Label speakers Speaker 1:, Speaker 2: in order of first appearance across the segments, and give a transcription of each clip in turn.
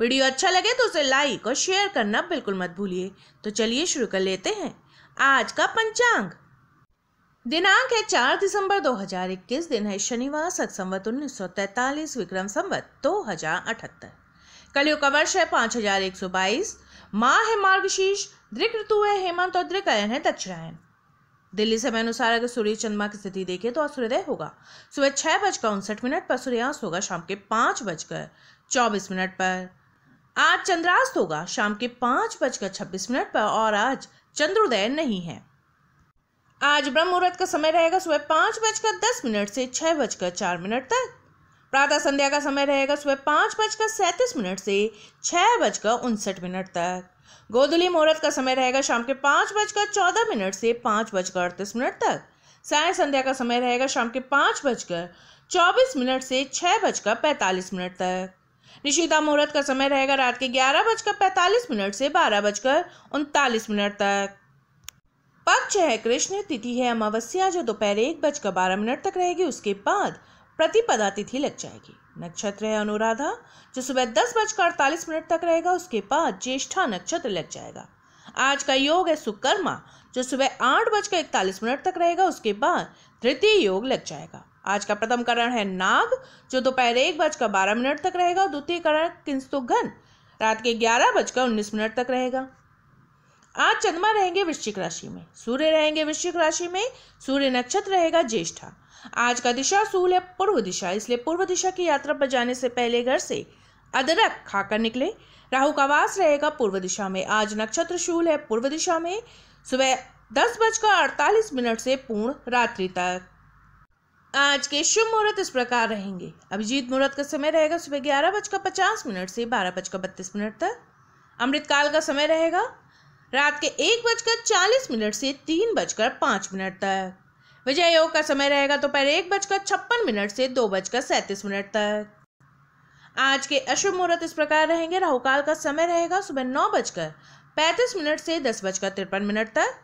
Speaker 1: video अच्छा लगे तो उसे लाइक और शेयर करना बिल्कुल मत भूलिए तो चलिए शुरू कर लेते हैं आज का पंचांग दिनांक है चार दिसंबर 2021 दिन है शनिवार सत संवत उन्नीस विक्रम संवत दो कलयुग का वर्ष है पाँच हजार एक सौ बाईस माँ है मार्गशीर्ष दृक ऋतु है हेमंत और दृकयन है दक्षिणायन दिल्ली समय अनुसार अगर सूर्य चंद्रमा की स्थिति देखें तो आज सूर्योदय होगा सुबह छह बजकर उनसठ मिनट पर सूर्यास्त होगा शाम के पांच बजकर चौबीस मिनट पर आज चंद्रास्त होगा शाम के पाँच बजकर छब्बीस मिनट पर और आज चंद्रोदय नहीं है आज ब्रह्म मुहूर्त का समय रहेगा सुबह पाँच बजकर दस मिनट से छह बजकर चार मिनट तक प्रातः संध्या का समय रहेगा सुबह पाँच बजकर सैंतीस मिनट से छः बजकर उनसठ मिनट तक गोधुली मुहूर्त का समय रहेगा शाम के पाँच बजकर चौदह मिनट से पाँच बजकर अड़तीस मिनट तक साय संध्या का समय रहेगा शाम के पाँच बजकर चौबीस मिनट से छः बजकर पैंतालीस मिनट तक निशिता मुहूर्त का समय रहेगा रात के ग्यारह बजकर पैंतालीस मिनट से बारह बजकर उनतालीस मिनट तक पक्ष है कृष्ण तिथि है अमावस्या जो दोपहर एक बजकर बारह मिनट तक रहेगी उसके बाद प्रतिपदा तिथि लग जाएगी नक्षत्र है अनुराधा जो सुबह दस बजकर अड़तालीस मिनट तक रहेगा उसके बाद ज्येष्ठा नक्षत्र लग जाएगा आज का योग है सुकर्मा जो सुबह आठ बजकर इकतालीस मिनट तक रहेगा उसके बाद तृतीय योग लग जाएगा आज का प्रथम करण है नाग जो दोपहर एक बजकर बारह मिनट तक रहेगा और द्वितीय करण घन रात के ग्यारह बजकर उन्नीस मिनट तक रहेगा आज चंद्रमा रहेंगे वृश्चिक राशि में सूर्य रहेंगे वृश्चिक राशि में सूर्य नक्षत्र रहेगा ज्येष्ठा आज का दिशा सूल है पूर्व दिशा इसलिए पूर्व दिशा की यात्रा पर जाने से पहले घर से अदरक खाकर निकले राहु का वास रहेगा पूर्व दिशा में आज नक्षत्र शूल है पूर्व दिशा में सुबह दस बजकर अड़तालीस मिनट से पूर्ण रात्रि तक आज के शुभ मुहूर्त इस प्रकार रहेंगे अभिजीत मुहूर्त का समय रहेगा सुबह ग्यारह बजकर पचास मिनट से बारह बजकर बत्तीस मिनट तक अमृतकाल का समय रहेगा रात के एक बजकर चालीस मिनट से तीन बजकर पाँच मिनट तक विजय योग का समय रहेगा दोपहर तो एक बजकर छप्पन मिनट से दो बजकर सैंतीस मिनट तक आज के अशुभ मुहूर्त इस प्रकार रहेंगे राहुकाल का समय रहेगा सुबह नौ बजकर पैंतीस मिनट से दस बजकर तिरपन मिनट तक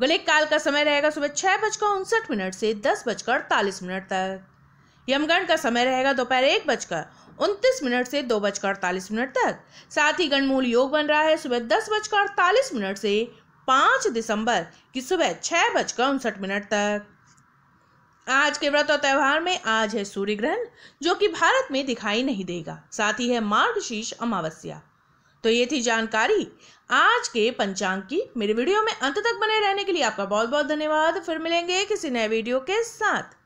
Speaker 1: गलिक काल का समय रहेगा सुबह छह बजकर उनसठ मिनट से दस बजकर अड़तालीस मिनट तक यमगण का समय रहेगा दोपहर एक बजकर उनतीस मिनट से दो बजकर अड़तालीस मिनट तक साथ ही गणमूल योग बन रहा है सुबह दस बजकर अड़तालीस मिनट से पाँच दिसंबर की सुबह छह बजकर उनसठ मिनट तक आज के व्रत और त्यौहार में आज है सूर्य ग्रहण जो कि भारत में दिखाई नहीं देगा साथ ही है मार्गशीर्ष अमावस्या तो ये थी जानकारी आज के पंचांग की मेरे वीडियो में अंत तक बने रहने के लिए आपका बहुत बहुत धन्यवाद फिर मिलेंगे किसी नए वीडियो के साथ